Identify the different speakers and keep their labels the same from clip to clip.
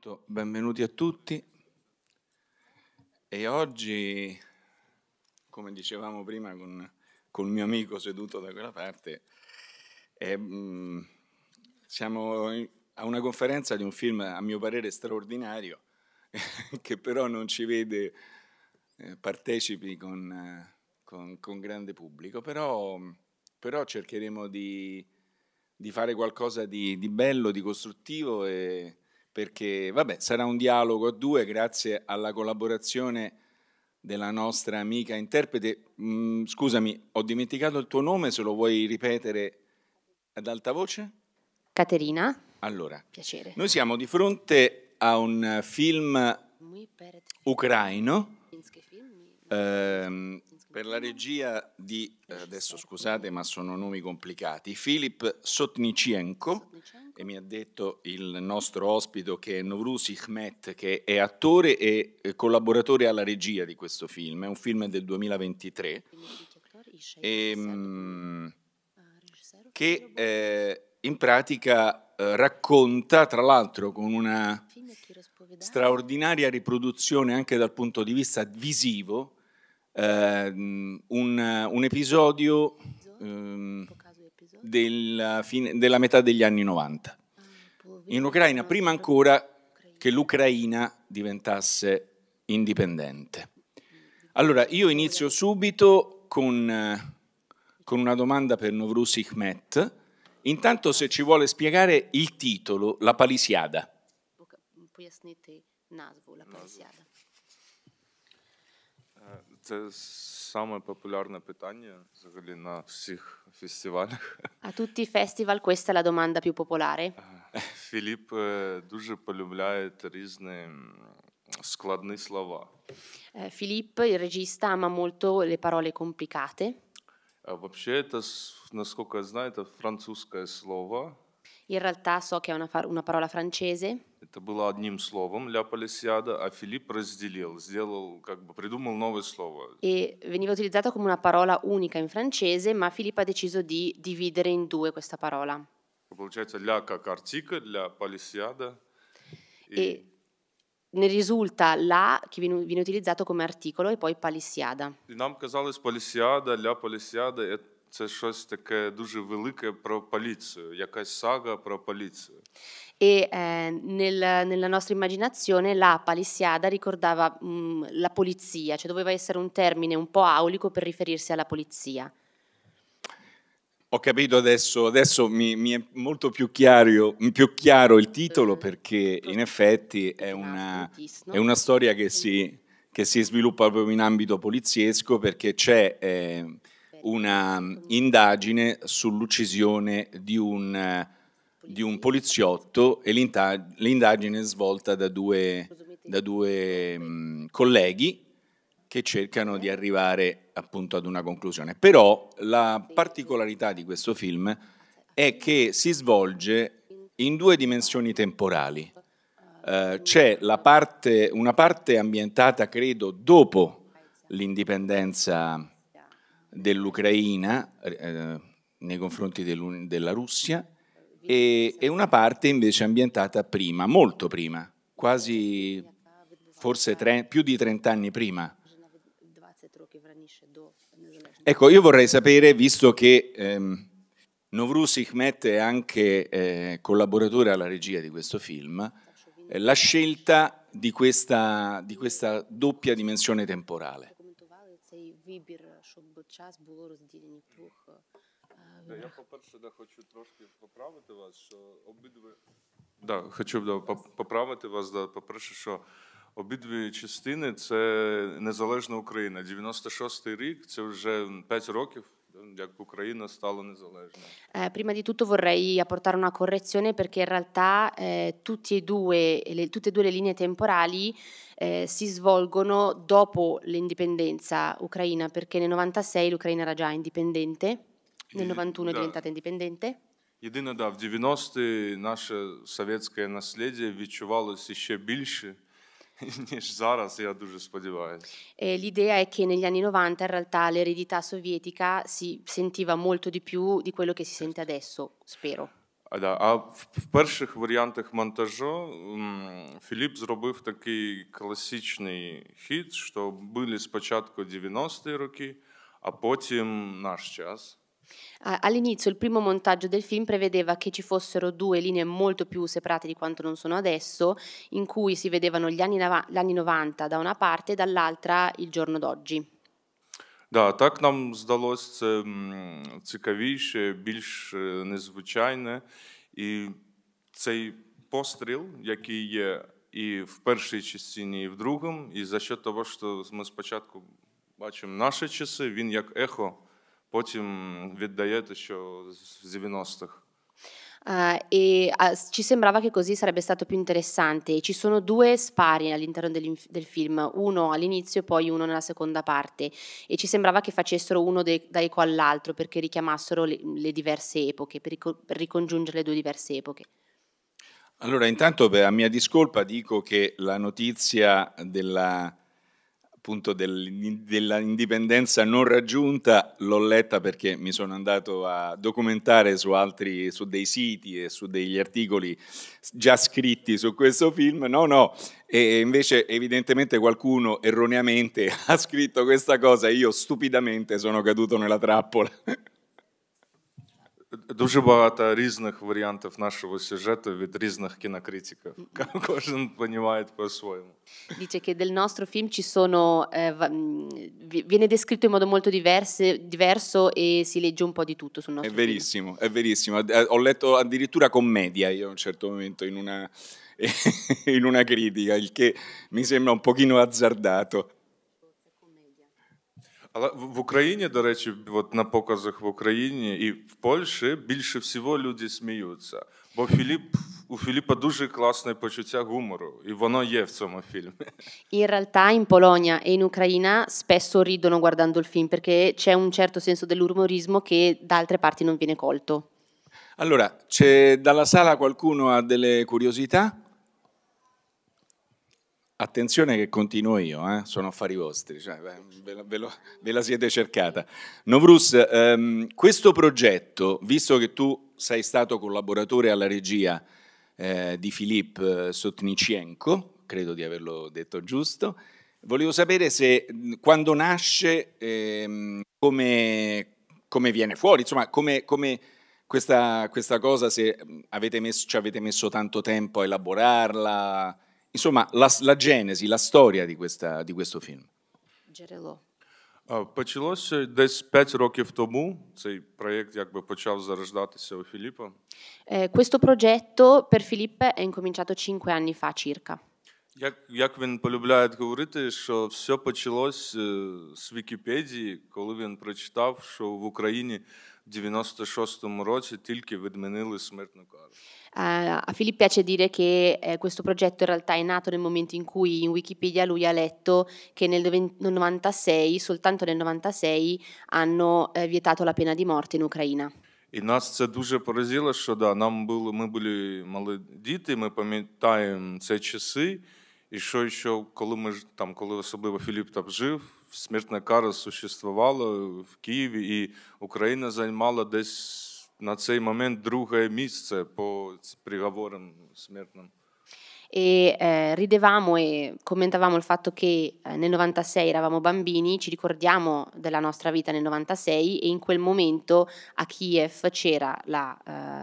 Speaker 1: Intanto benvenuti a tutti e oggi, come dicevamo prima con, con il mio amico seduto da quella parte, è, mm, siamo a una conferenza di un film a mio parere straordinario che però non ci vede eh, partecipi con, con, con, grande pubblico, però, però cercheremo di, di fare qualcosa di, di bello, di costruttivo e, perché vabbè, sarà un dialogo a due grazie alla collaborazione della nostra amica interprete. Mm, scusami, ho dimenticato il tuo nome, se lo vuoi ripetere ad alta
Speaker 2: voce? Caterina.
Speaker 1: Allora, Piacere. noi siamo di fronte a un film ucraino ehm, per la regia di, eh, adesso scusate ma sono nomi complicati, Filip Sotnicienko, e mi ha detto il nostro ospite che è Novrusi Hmet, che è attore e eh, collaboratore alla regia di questo film, è un film del 2023, e, ehm, ah, che eh, in pratica eh, racconta, tra l'altro con una straordinaria riproduzione anche dal punto di vista visivo, Ehm, un, un, episodio ehm, um, della, fine, della metà degli anni 90. Ah, In Ucraina, prima ancora che l'Ucraina diventasse indipendente. Allora, io inizio subito con, con una domanda per Novruz Hikmet. Intanto se ci vuole spiegare il titolo, la palisiada. Це саме
Speaker 3: популярне питання взагалі на всіх фестивалях.
Speaker 2: А tutti i festival questa è la domanda più popolare.
Speaker 3: Філіп дуже полюбляє різні складні слова.
Speaker 2: Філіп, il regista, ama molto le parole complicate.
Speaker 3: Вообще это, насколько я знаю, это французское слово.
Speaker 2: In realtà so che è una, una parola francese.
Speaker 3: Это было одним словом, ляпалисиада, а Филипп разделил, сделал, как бы придумал новое слово.
Speaker 2: E veniva utilizzato come una parola unica in francese, ma Filippo ha deciso di dividere in due questa parola.
Speaker 3: Получается ля как артикль, ля палисиада. E, e
Speaker 2: ne risulta la che viene, viene, utilizzato come articolo e poi palissiada.
Speaker 3: Нам казалось палисиада, ля палисиада это Це щось таке дуже велике про поліцію, якась сага про поліцію
Speaker 2: e eh, nel, nella nostra immaginazione la palissiada ricordava mh, mhmm, la polizia, cioè doveva essere un termine un po' aulico per riferirsi alla polizia.
Speaker 1: Ho capito adesso, adesso mi, mi, è molto più chiaro, più chiaro il titolo mm. perché in effetti è una, è una storia che si, che si, sviluppa proprio in ambito poliziesco perché c'è eh, una mhmm, indagine sull'uccisione di un di un poliziotto e l'indagine è svolta da due, da due mh, colleghi che cercano di arrivare appunto ad una conclusione. Però la particolarità di questo film è che si svolge in due dimensioni temporali. Eh, c'è parte, una parte ambientata, credo, dopo l'indipendenza dell'Ucraina eh, nei confronti dell della Russia, e, e una parte invece ambientata prima, molto prima, quasi forse tre, più di 30 anni prima. Ecco, io vorrei sapere, visto che ehm, Novruz Hikmet è anche eh, collaboratore alla regia di questo film, eh, la scelta di questa, di questa doppia dimensione temporale.
Speaker 2: Да, я, по-перше, да, хочу трошки
Speaker 3: поправити вас, що обидві. Да, хочу да, поправити вас. Да, По-перше, що обидві частини це незалежна Україна. 96-й рік це вже 5 років. Як Ucraina stala незалежна.
Speaker 2: Eh, prima di tutto vorrei apportare una correzione perché in realtà eh, tutte, e due, le, tutte e due le linee temporali eh, si svolgono dopo l'indipendenza ucraina perché nel 96 l'Ucraina era già indipendente. Nel 91 è да. diventata indipendente.
Speaker 3: Єдине, да, в 90-ті наше совєтське насліддя відчувалося ще більше, ніж зараз, я дуже сподіваюся.
Speaker 2: L'idea è che negli anni 90 in realtà l'eredità sovietica si sentiva molto di più di quello che si sente adesso, spero.
Speaker 3: А, да. а в перших варіантах монтажу Філіп зробив такий класичний хід, що були спочатку 90-ті роки, а потім наш час.
Speaker 2: All'inizio il primo montaggio del film prevedeva che ci fossero due linee molto più separate di quanto non sono adesso, in cui si vedevano gli anni, anni 90 da una parte e dall'altra il giorno d'oggi.
Speaker 3: Да, так нам здалося це цікавіше, більш незвичайне. І цей постріл, який є і в першій частині, і в другому, і за що того, що ми спочатку бачимо наші часи, він як ехо потім віддаєте, що з 90-х.
Speaker 2: Uh, e uh, ci sembrava che così sarebbe stato più interessante. Ci sono due spari all'interno del film, uno all'inizio e poi uno nella seconda parte e ci sembrava che facessero uno de- da eco all'altro perché richiamassero le, le diverse epoche, per, rico- per ricongiungere le due diverse epoche.
Speaker 1: Allora, intanto per, a mia discolpa dico che la notizia della appunto dell'indipendenza non raggiunta l'ho letta perché mi sono andato a documentare su altri, su dei siti e su degli articoli già scritti su questo film. No, no, e invece evidentemente qualcuno erroneamente ha scritto questa cosa e io stupidamente sono caduto nella trappola дуже багато різних
Speaker 3: варіантів нашого сюжету від різних кінокритиків. Кожен розуміє по-своєму.
Speaker 2: Dice che del nostro film ci sono, eh, mm, viene descritto in modo molto diverse, diverso e si legge un po' di tutto sul nostro È
Speaker 1: verissimo, film. è verissimo. Eh, ho letto addirittura commedia io a un certo momento in una, in una critica, il che mi sembra un pochino azzardato. Але в
Speaker 3: Україні, до речі, от на показах в Україні і в Польщі більше всього люди сміються. Бо Філіп у Filippo дуже класне почуття гумору, і воно є в цьому
Speaker 1: фільмі.
Speaker 2: In realtà in Polonia e in Ucraina spesso ridono guardando il film perché c'è un certo senso dell'umorismo che da altre parti non viene colto.
Speaker 1: Allora, c'è dalla sala qualcuno ha delle curiosità? Attenzione che continuo io, eh? sono affari vostri, cioè, ve, la, ve, lo, ve, la siete cercata. Novrus, ehm, questo progetto, visto che tu sei stato collaboratore alla regia eh, di Filippo eh, Sotnicienko, credo di averlo detto giusto, volevo sapere se quando nasce, ehm, come, come, viene fuori, insomma, come, come questa, questa, cosa, se avete messo, ci avete messo tanto tempo a elaborarla insomma, la, la genesi, la storia di, questa, di questo film. Джерело. Почалося
Speaker 3: десь 5 років тому. Цей проєкт якби почав зарождатися у Філіппа.
Speaker 2: Eh, questo progetto per Filippo è incominciato 5 anni fa circa.
Speaker 3: Як, як він полюбляє говорити, що все почалось е, з Вікіпедії, коли він прочитав, що в Україні 96 році тільки відмінили
Speaker 2: смертну кару. Uh, a Philip piace dire che eh, questo progetto in realtà è nato nel momento in cui in Wikipedia lui ha letto che nel 96, soltanto nel 96, hanno eh, vietato la pena di morte in Ucraina.
Speaker 3: І нас це дуже поразило, що да, нам було, ми були малі діти, ми пам'ятаємо ці часи. І що, що коли ми ж там, коли особливо Філіп там жив, смертна кара существувала в Києві, і Україна займала десь на цей момент друге місце по приговорам смертним.
Speaker 2: e eh, ridevamo e commentavamo il fatto che eh, nel 96 eravamo bambini, ci ricordiamo della nostra vita nel 96 e in quel momento a Kiev c'era la,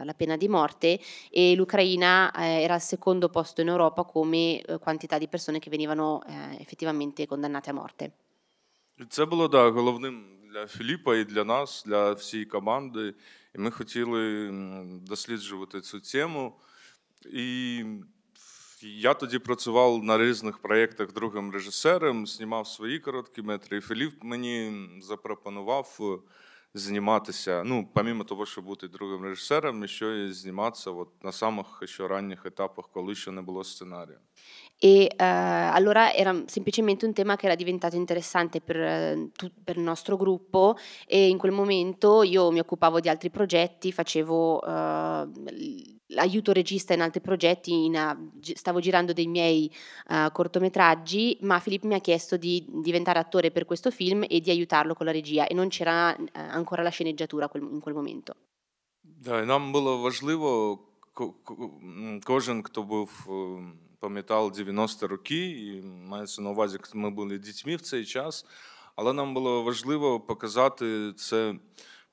Speaker 2: eh, la pena di morte e l'Ucraina eh, era al secondo posto in Europa come eh, quantità di persone che venivano eh, effettivamente condannate a morte.
Speaker 3: Це було да, головним для Філіпа і для нас, для всієї команди. І ми хотіли досліджувати цю тему. І я тоді працював на різних проєктах другим режисером, знімав свої короткі метри. І Філіп мені запропонував е, зніматися. Ну, помимо того, що бути другим режисером, ще зніматися от на самих ще ранніх етапах, коли ще не було сценарію.
Speaker 2: E eh, allora era semplicemente un tema che era diventato interessante per, е, tu, per, il nostro gruppo e in quel momento io mi occupavo di altri progetti, facevo eh, aiuto regista in altri progetti, in, ah, stavo girando dei miei uh, cortometraggi, ma Filippo mi ha chiesto di diventare attore per questo film e di aiutarlo con la regia e non c'era uh, ancora la sceneggiatura quel, in quel momento.
Speaker 3: Да, нам было важливо, кожен, хто був, пам'ятав 90 роки, і мається на увазі, ми були дітьми в цей час, але нам було важливо показати це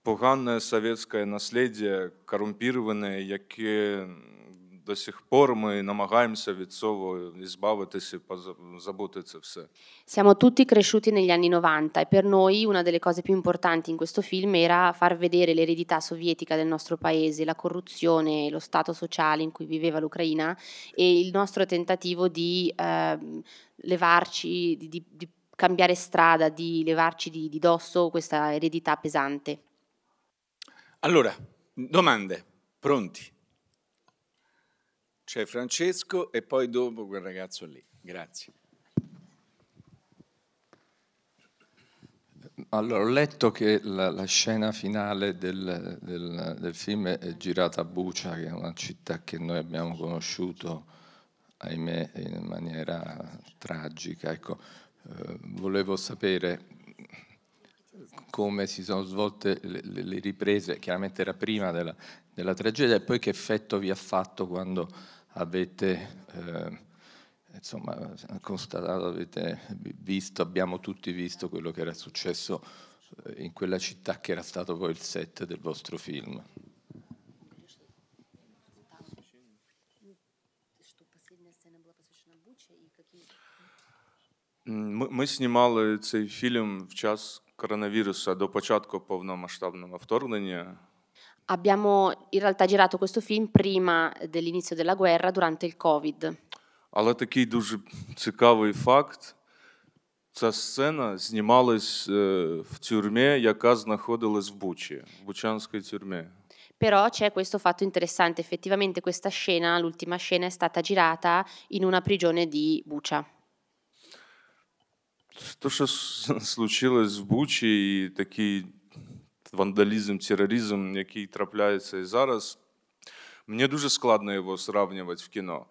Speaker 3: поганне совєтське насліддя, корумпіроване, яке до сих пор ми намагаємося від цього ізбавитися, забути це все.
Speaker 2: Siamo tutti cresciuti negli anni 90 e per noi una delle cose più importanti in questo film era far vedere l'eredità sovietica del nostro paese, la corruzione, lo stato sociale in cui viveva l'Ucraina e il nostro tentativo di eh, levarci, di, di, di cambiare strada, di levarci di, di dosso questa eredità pesante.
Speaker 1: Allora, domande, pronti? C'è Francesco e poi dopo quel ragazzo lì. Grazie.
Speaker 2: Allora, ho letto
Speaker 1: che la, la scena finale del, del, del, film è girata a Bucia, che è una città che noi abbiamo conosciuto, ahimè, in maniera tragica. Ecco, eh, volevo sapere come si sono svolte le, le, riprese, chiaramente era prima della, della, tragedia, e poi che effetto vi ha fatto quando avete... Eh, insomma, constatato, avete visto, abbiamo tutti visto quello che era successo eh, in quella città che era stato poi il set del vostro film.
Speaker 3: Ми, ми знімали цей фільм в час, коронавіруса до початку повномасштабного вторгнення.
Speaker 2: Abbiamo in realtà girato questo film prima dell'inizio della guerra, durante il Covid.
Speaker 3: Але такий дуже цікавий факт. Ця сцена знімалась в тюрмі, яка знаходилась в Бучі, в Бучанській тюрмі.
Speaker 2: Però c'è questo fatto interessante, effettivamente questa scena, l'ultima scena è stata girata in una prigione di Bucha.
Speaker 3: То, що случилось в Бучі, і такий вандалізм, тероризм, який трапляється і зараз, мені дуже складно його сравнювати в кіно.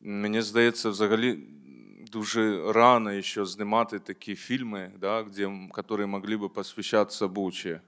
Speaker 3: Мені здається, взагалі дуже рано ще знімати такі фільми, да, які могли б посвящатися Бучі.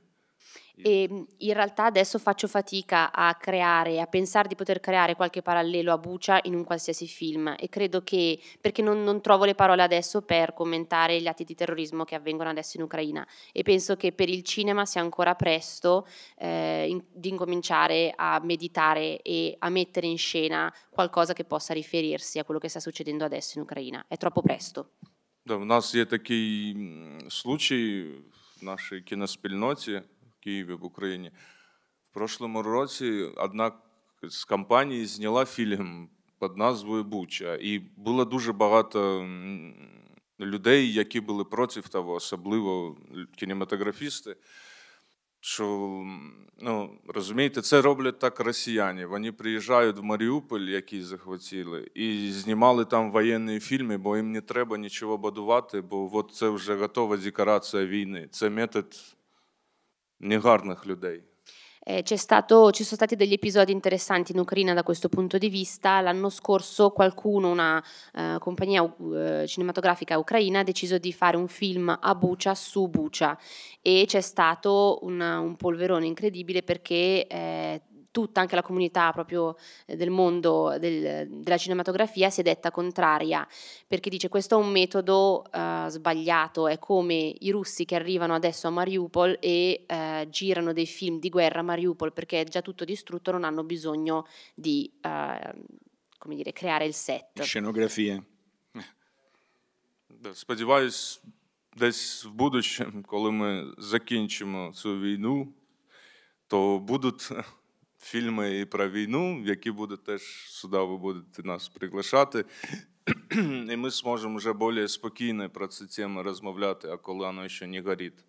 Speaker 2: E mhmm, in realtà adesso faccio fatica a creare, a pensare di poter creare qualche parallelo a Bucia in un qualsiasi film e credo che, perché non, non, trovo le parole adesso per commentare gli atti di terrorismo che avvengono adesso in Ucraina e penso che per il cinema sia ancora presto eh, in, di incominciare a meditare e a mettere in scena qualcosa che possa riferirsi a quello che sta succedendo adesso in Ucraina. È troppo presto.
Speaker 3: Да, у нас є такий случай в нашій кіноспільноті, Києві, в Україні. В прошлому році одна з компаній зняла фільм під назвою Буча. І було дуже багато людей, які були проти того, особливо кінематографісти. Що ну розумієте, це роблять так росіяни. Вони приїжджають в Маріуполь, який захватили, і знімали там воєнні фільми, бо їм не треба нічого будувати, бо от це вже готова декорація війни. Це метод негарних людей.
Speaker 2: Eh, c'è stato, ci sono stati degli episodi interessanti in Ucraina da questo punto di vista. L'anno scorso qualcuno, una uh, compagnia uh, cinematografica ucraina, ha deciso di fare un film a Bucia su Bucia e c'è stato una, un polverone incredibile perché eh, tutta anche la comunità proprio eh, del mondo del, della cinematografia si è detta contraria perché dice questo è un metodo uh, sbagliato, è come i russi che arrivano adesso a Mariupol e uh, girano dei film di guerra a Mariupol perché è già tutto distrutto, non hanno bisogno di uh, dire, creare il set.
Speaker 1: Scenografie.
Speaker 3: Сподіваюсь, десь в будущем, коли ми закінчимо цю війну, то будуть фільми і про війну, які будуть теж сюди ви будете нас приглашати. І ми зможемо вже більш спокійно про ці теми розмовляти, а коли воно ще не горить.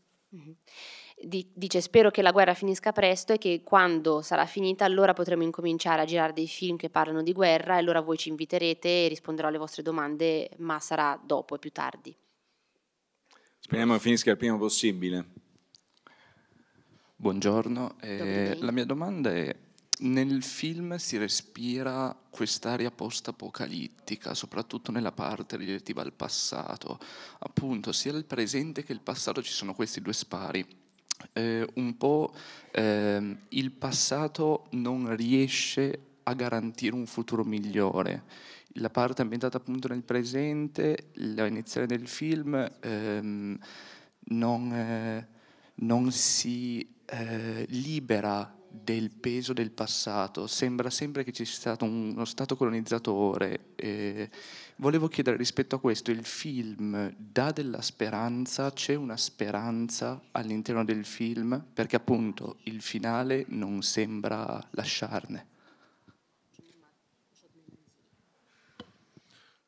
Speaker 2: Dice spero che la guerra finisca presto e che quando sarà finita allora potremo incominciare a girare dei film che parlano di guerra e allora voi ci inviterete e risponderò alle vostre domande, ma sarà dopo e più tardi.
Speaker 1: Speriamo che finisca il prima possibile. Buongiorno, eh, la mia domanda è nel film si respira quest'aria post-apocalittica, soprattutto nella parte relativa al passato. Appunto, sia il presente che il passato ci sono questi due spari. Eh, un po' eh, il passato non riesce a garantire un futuro migliore. La parte ambientata appunto nel presente, l'iniziale del film, ehm, non, eh, non, si eh, libera del peso del passato, sembra sempre che ci sia stato uno Stato colonizzatore. Eh, volevo chiedere rispetto a questo, il film dà della speranza, c'è una speranza all'interno del film? Perché appunto il finale non sembra lasciarne.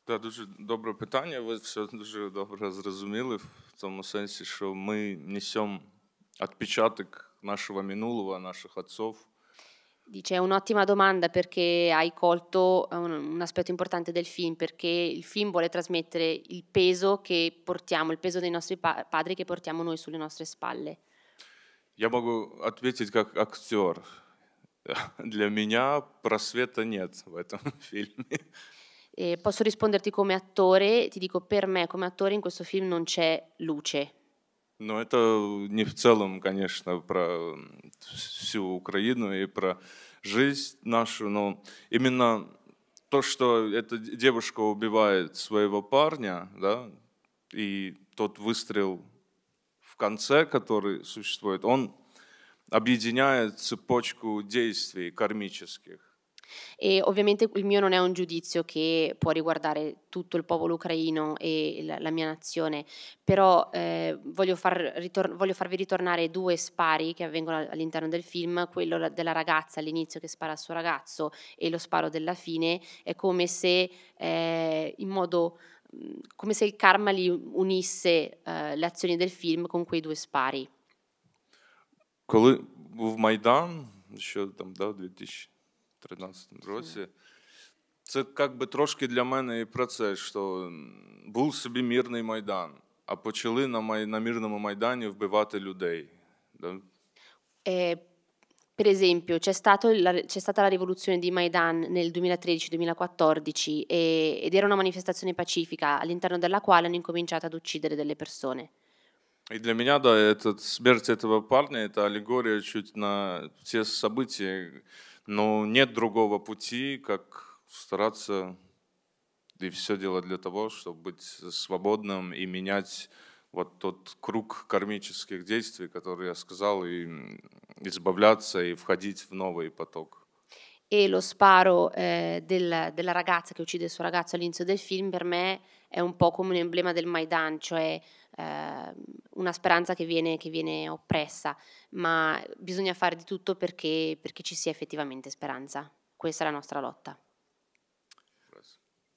Speaker 3: Так, дуже добре питання. Ви все дуже добре зрозуміли в тому сенсі, що ми несемо відпечаток нашего минулого, наших отцов.
Speaker 2: Dice, è un'ottima domanda perché hai colto eh, un, un, aspetto importante del film, perché il film vuole trasmettere il peso che portiamo, il peso dei nostri pa- padri che portiamo noi sulle nostre spalle.
Speaker 3: Я могу ответить как актер. Для меня просвета нет в этом фильме.
Speaker 2: E э, posso risponderti come attore, ti dico per me come attore in questo film non c'è luce.
Speaker 3: Но это не в целом, конечно, про всю Украину и про жизнь нашу, но именно то, что эта девушка убивает своего парня, да, и тот выстрел в конце, который существует, он объединяет цепочку действий кармических.
Speaker 2: E ovviamente il mio non è un giudizio che può riguardare tutto il popolo ucraino e la, la mia nazione, però eh, voglio, far ritor- voglio, farvi ritornare due spari che avvengono all'interno del film, quello della ragazza all'inizio che spara al suo ragazzo e lo sparo della fine, è come se eh, in modo come se il karma li unisse eh, le azioni del film con quei due spari.
Speaker 3: Коли був Майдан, що там, да, 2000 2013 році. Це як би трошки для мене і про це, що був собі мірний майдан, а почали на май... на мірному майдані вбивати людей. Да?
Speaker 2: E, per esempio, c'è, la, c'è, stata la rivoluzione di Maidan nel 2013-2014 e, ed era una manifestazione pacifica all'interno della quale hanno incominciato ad uccidere delle persone.
Speaker 3: И для меня, да, этот, смерть этого парня – это аллегория чуть на все события, Но нет другого пути, как стараться и все делать для того, чтобы быть свободным и менять вот тот круг кармических действий, который я сказал, и избавляться и входить в новый поток.
Speaker 2: E lo sparo eh, del, della ragazza che uccide il suo ragazzo all'inizio del film per me è un po' come un emblema del Maidan, cioè eh, una speranza che viene, che viene, oppressa, ma bisogna fare di tutto perché, perché ci sia effettivamente speranza. Questa è la nostra lotta.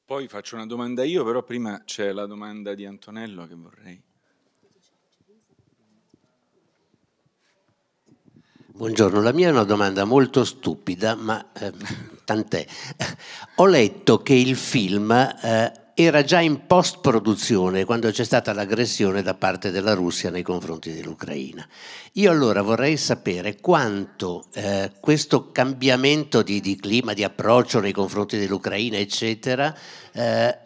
Speaker 1: Poi faccio una domanda io, però prima c'è la domanda di Antonello che vorrei.
Speaker 2: Buongiorno, la mia è una domanda molto stupida, ma eh, tant'è. Ho letto che il film eh, era già in post-produzione quando c'è stata l'aggressione da parte della Russia nei confronti dell'Ucraina. Io allora vorrei sapere quanto eh, questo cambiamento di, di, clima, di approccio nei confronti dell'Ucraina, eccetera, eh,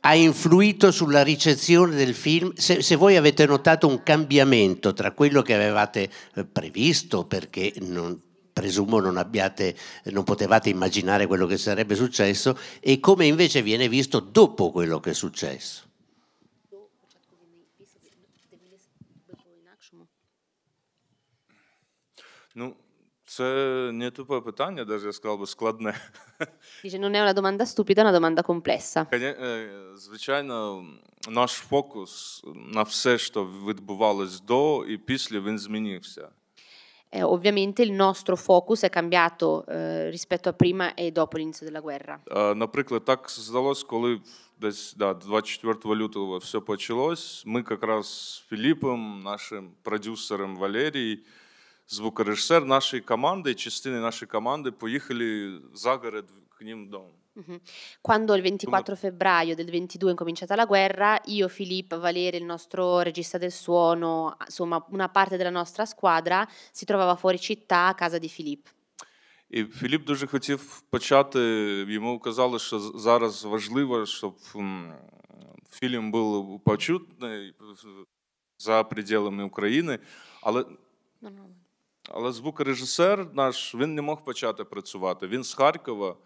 Speaker 2: ha influito sulla ricezione del film? Se, se, voi avete notato un cambiamento tra quello che avevate eh, previsto, perché non, presumo non abbiate, non potevate immaginare quello che sarebbe successo e come invece viene visto dopo quello che è successo.
Speaker 3: Ну, Це не тупе питання, навіть я сказав би складне.
Speaker 2: Dice, non è una domanda stupida, è una domanda complessa.
Speaker 3: Звичайно, наш фокус на все, що відбувалось до і після, він змінився.
Speaker 2: Eh, ovviamente il nostro focus è cambiato eh, rispetto a prima e dopo l'inizio della guerra.
Speaker 3: Е, наприклад, так здалось, коли десь да, 24 лютого все почалось. Ми якраз з Філіпом, нашим продюсером Валерій, звукорежисер нашої команди, частини нашої команди поїхали за город к ним дому.
Speaker 2: Quando il 24 Come... febbraio del 22 è cominciata la guerra, io, Filippo, Valerio, il nostro regista del suono, insomma una parte della nostra squadra si trovava fuori città a casa di Filippo.
Speaker 3: І Філіп дуже хотів почати. Йому казали, що зараз важливо, щоб фільм був почутний за пределами України. Але але звукорежисер наш він не мог почати працювати. Він з Харкова.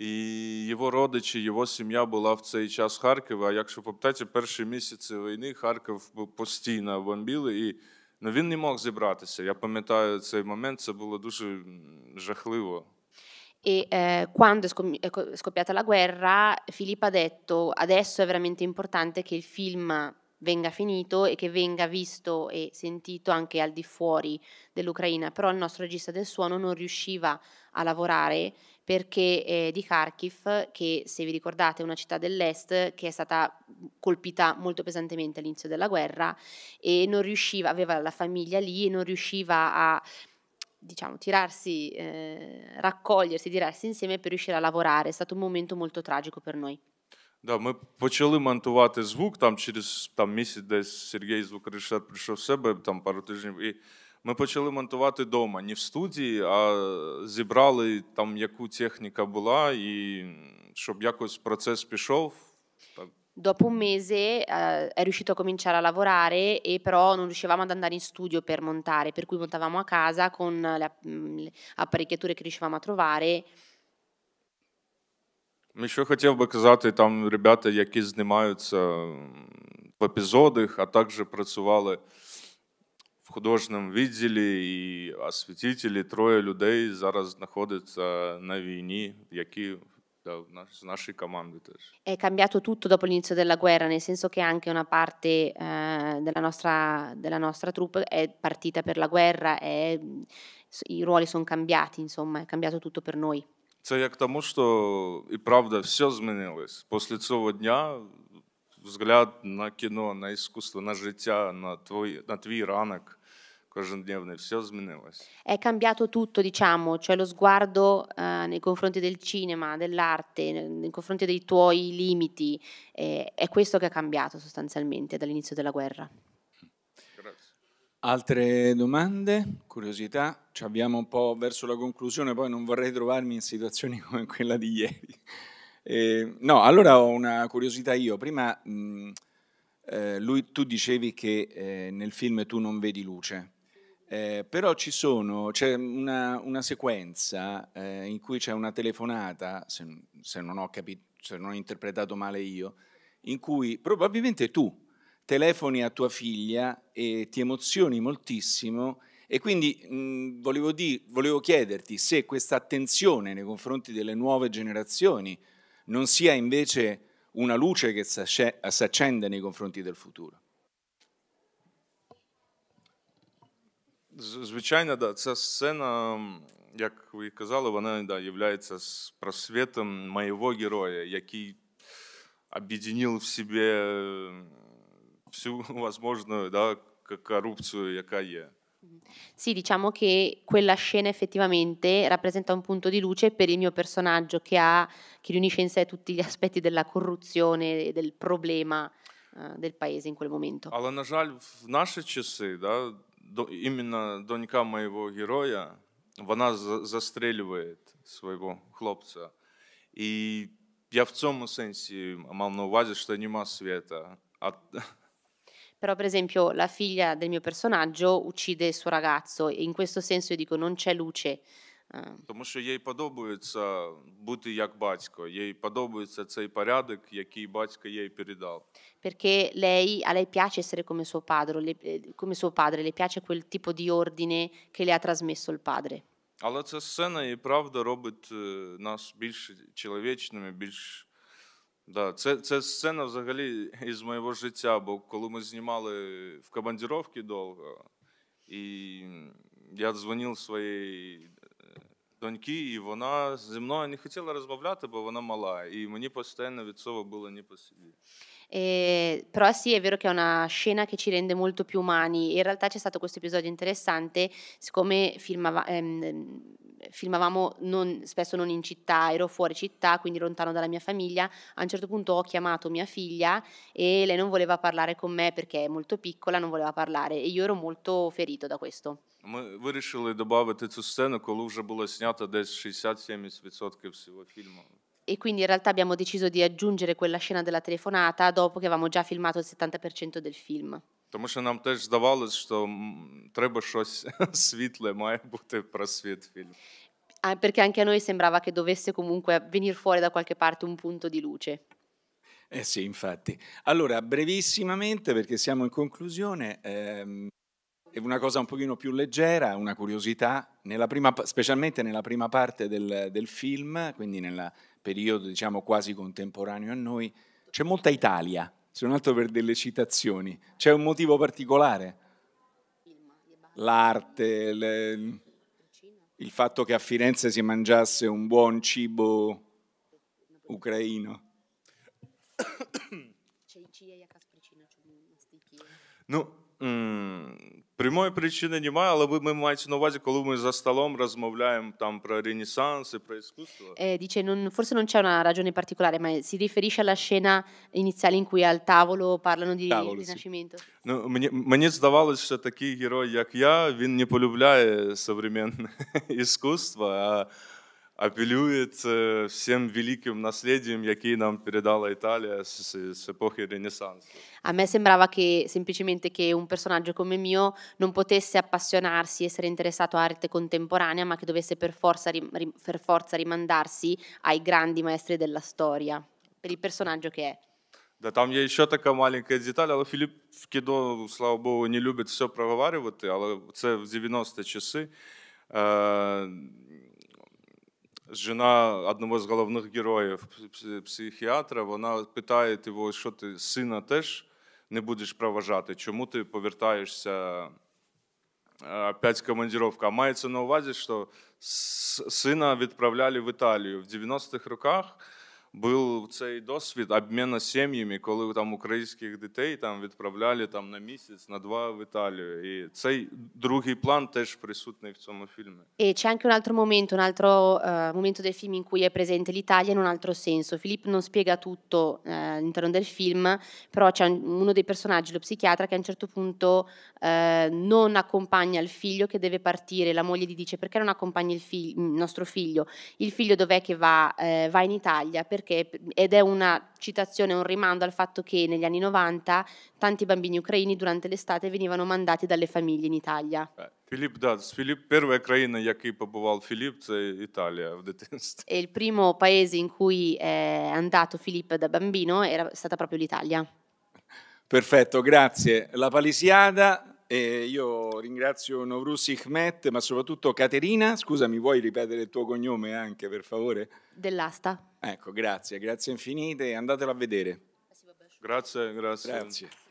Speaker 3: И его родичи, его семья була в цей час Харкова. А якщо попитаєте, перші місяці війни Харків постійно бомбили, і ну, він не мог зібратися. Я пам'ятаю цей момент, це було дуже жахливо.
Speaker 2: E eh, quando è scoppiata la guerra, Filippo ha detto adesso è veramente importante che il film venga finito e che venga visto e sentito anche al di fuori dell'Ucraina, però il nostro regista del suono non riusciva a lavorare perché eh, di Kharkiv, che se vi ricordate è una città dell'est che è stata colpita molto pesantemente all'inizio della guerra e non riusciva, aveva la famiglia lì e non riusciva a diciamo, tirarsi, eh, raccogliersi, tirarsi insieme per riuscire a lavorare. È stato un momento molto tragico per noi.
Speaker 3: Да, ми почали монтувати звук там через там місяць, десь Сергій звукорежисер прийшов в себе там пару тижнів, і ми почали монтувати вдома, не в студії, а зібрали там, яку техніка була, і щоб якось процес пішов. Так.
Speaker 2: Dopo un mese eh, è riuscito a cominciare a lavorare e però non riuscivamo ad andare in studio per montare, per cui montavamo a casa con le, le apparecchiature che riuscivamo a trovare.
Speaker 3: Ще хотів би казати, там ребята, які знімаються в епізодах, а також працювали. художнім відділі і освітителі, троє людей зараз знаходяться на війні, які
Speaker 2: È cambiato tutto dopo l'inizio della guerra, nel senso che anche una parte eh, della, nostra, della nostra troupe è partita per la guerra, è, i ruoli sono cambiati, insomma, è cambiato tutto per noi.
Speaker 3: Це як тому, що і правда все змінилось. Після цього дня взгляд на кіно, на іскусство, на життя, на твій, на твій ранок.
Speaker 2: È cambiato tutto, diciamo, cioè lo sguardo eh, nei confronti del cinema, dell'arte, nei confronti dei tuoi limiti, eh, è questo che è cambiato sostanzialmente dall'inizio della guerra.
Speaker 1: Grazie. Altre domande, curiosità? Ci abbiamo un po' verso la conclusione, poi non vorrei trovarmi in situazioni come quella di ieri. Eh, no, allora ho una curiosità io. Prima mh, mhmm, eh, lui, tu dicevi che eh, nel film tu non vedi luce, eh, però ci sono, c'è una, una sequenza eh, in cui c'è una telefonata, se, se, non ho capito, se non ho interpretato male io, in cui probabilmente tu telefoni a tua figlia e ti emozioni moltissimo e quindi mh, mhmm, volevo, di, volevo, chiederti se questa attenzione nei confronti delle nuove generazioni non sia invece una luce che si accende nei confronti del futuro.
Speaker 3: Звичайно, да. Ця сцена, як ви казали, вона да, є просвітом моєго героя, який об'єднав в себе всю можливу да, корупцію, яка є.
Speaker 2: Sì, diciamo che quella scena effettivamente rappresenta un punto di luce per il mio personaggio che, ha, che riunisce in sé tutti gli aspetti della corruzione e del problema eh, del paese in quel momento.
Speaker 3: Але, на жаль, в наші часи, да, до, іменно донька моєго героя, вона за- застрілює свого хлопця. І я в цьому сенсі мав на увазі, що нема світа. А
Speaker 2: però per esempio la figlia del mio personaggio uccide il suo ragazzo e in questo senso io dico non c'è luce. Ehm.
Speaker 3: Тому що їй подобається бути як батько, їй подобається цей порядок, який батько їй передав.
Speaker 2: Perché lei, a lei piace essere come suo, padre, le, eh, come suo padre, le piace quel tipo di ordine che le ha trasmesso il padre.
Speaker 3: Але ця сцена і правда робить нас більш чоловічними, більш Да, це це сцена взагалі із моєго життя. Бо коли ми знімали в командіровці довго, і я дзвонив своїй е, доньки, і вона зі мною не хотіла розмовляти, бо вона мала, і мені постійно від цього було не по собі.
Speaker 2: Eh, però sì, è vero che è una scena che ci rende molto più umani. In realtà c'è stato questo episodio interessante, siccome filmava, ehm, filmavamo non, spesso non in città, ero fuori città, quindi lontano dalla mia famiglia. A un certo punto ho chiamato mia figlia e lei non voleva parlare con me perché è molto piccola, non voleva parlare e io ero molto ferito da questo.
Speaker 3: Ми вирішили додати цю сцену, коли вже було снято десь 60-70% всього фільму.
Speaker 2: E quindi in realtà abbiamo deciso di aggiungere quella scena della telefonata dopo che avevamo già filmato il 70% del film.
Speaker 3: Тому що нам теж здавалося, що треба щось
Speaker 1: світле має бути про світ фільм.
Speaker 2: Ah, perché anche a noi sembrava che dovesse comunque venire fuori da qualche parte un punto di luce.
Speaker 1: Eh sì, infatti. Allora, brevissimamente, perché siamo in conclusione, ehm, una cosa un pochino più leggera, una curiosità, nella prima, specialmente nella prima parte del, del film, quindi nel periodo diciamo quasi contemporaneo a noi, c'è molta Italia se non altro per delle citazioni. C'è un motivo particolare? L'arte, le... il fatto che a Firenze si mangiasse un buon cibo ucraino.
Speaker 3: No, mm, Прямої причини немає, але ви ми маєте на увазі, коли ми за столом розмовляємо там про Ренесанс і про іскусство. Eh,
Speaker 2: dice, non, forse non c'è una ragione particolare, ma si riferisce alla scena iniziale in cui al tavolo parlano di tavolo, Rinascimento.
Speaker 3: Ну, мені, мені здавалося, що такий герой, як я, він не полюбляє сучасне іскусство, а апелюет э, всем великим наследием, який нам передала Italia с эпохи Ренессанса.
Speaker 2: A me sembrava che semplicemente che un personaggio come mio non potesse appassionarsi, essere interessato a arte contemporanea, ma che dovesse per forza, rim- per forza rimandarsi ai grandi maestri della storia, per il personaggio che è.
Speaker 3: Да, там є ще така маленька деталь, але Філіп в кіно, слава Богу, не любить все проговорювати, але це в 90-ті часи. жена одного з головних героїв, психіатра, вона питає його, що ти сина теж не будеш проважати, чому ти повертаєшся е, п'ять командіровка? А мається на увазі, що сина відправляли в Італію в 90-х роках. був цей досвід обміну сім'ями, коли там українських дітей там відправляли там на місяць, на два в Італію. І цей другий план теж присутній в цьому фільмі.
Speaker 2: E c'è anche un altro momento, un altro uh, momento del film in cui è presente l'Italia in un altro senso. Filippo non spiega tutto uh, all'interno del film, però c'è uno dei personaggi, lo psichiatra, che a un certo punto uh, non accompagna il figlio che deve partire. La moglie gli dice perché non accompagni il, fig- il nostro figlio? Il figlio dov'è che va? va in Italia? Perché perché, ed è una citazione, un rimando al fatto che negli anni 90 tanti bambini ucraini durante l'estate venivano mandati dalle famiglie in Italia.
Speaker 3: Filippo, да, з Філіп, перша країна, в якій побував Філіп, це
Speaker 2: E il primo paese in cui è andato Filippo da bambino era stata proprio l'Italia.
Speaker 1: Perfetto, grazie. La palisiada e io ringrazio Novrus Hikmet, ma soprattutto Caterina. Scusa, mi vuoi ripetere il tuo cognome anche, per favore?
Speaker 3: Dell'asta.
Speaker 1: Ecco, grazie, grazie infinite, andatelo a vedere.
Speaker 3: Grazie, grazie. grazie.